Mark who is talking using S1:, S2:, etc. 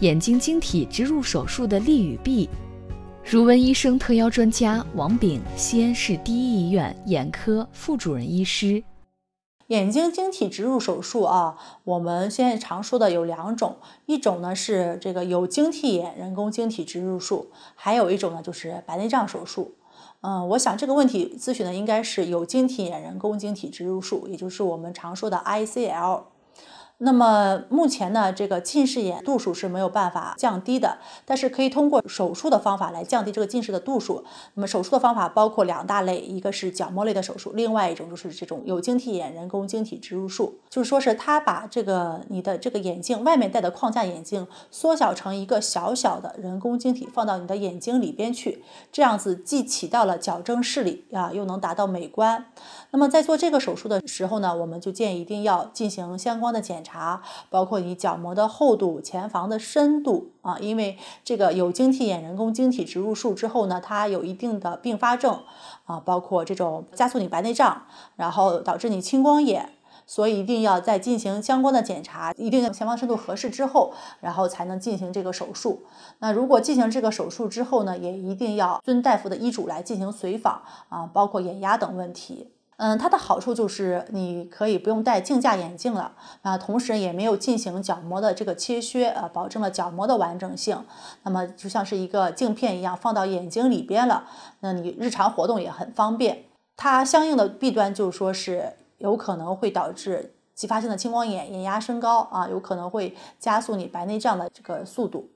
S1: 眼睛晶体植入手术的利与弊，如闻医生特邀专家王炳，西安市第一医院眼科副主任医师。眼睛晶体植入手术
S2: 啊，我们现在常说的有两种，一种呢是这个有晶体眼人工晶体植入术，还有一种呢就是白内障手术。嗯，我想这个问题咨询的应该是有晶体眼人工晶体植入术，也就是我们常说的 ICL。那么目前呢，这个近视眼度数是没有办法降低的，但是可以通过手术的方法来降低这个近视的度数。那么手术的方法包括两大类，一个是角膜类的手术，另外一种就是这种有晶体眼人工晶体植入术，就是说是他把这个你的这个眼镜外面戴的框架眼镜缩小成一个小小的人工晶体，放到你的眼睛里边去，这样子既起到了矫正视力啊，又能达到美观。那么在做这个手术的时候呢，我们就建议一定要进行相关的检查。查包括你角膜的厚度、前房的深度啊，因为这个有晶体眼人工晶体植入术之后呢，它有一定的并发症啊，包括这种加速你白内障，然后导致你青光眼，所以一定要再进行相关的检查，一定要前方深度合适之后，然后才能进行这个手术。那如果进行这个手术之后呢，也一定要遵大夫的医嘱来进行随访啊，包括眼压等问题。嗯，它的好处就是你可以不用戴镜架眼镜了，啊，同时也没有进行角膜的这个切削，呃，保证了角膜的完整性。那么就像是一个镜片一样放到眼睛里边了，那你日常活动也很方便。它相应的弊端就是说是有可能会导致继发性的青光眼、眼压升高啊，有可能会加速你白内障的这个速度。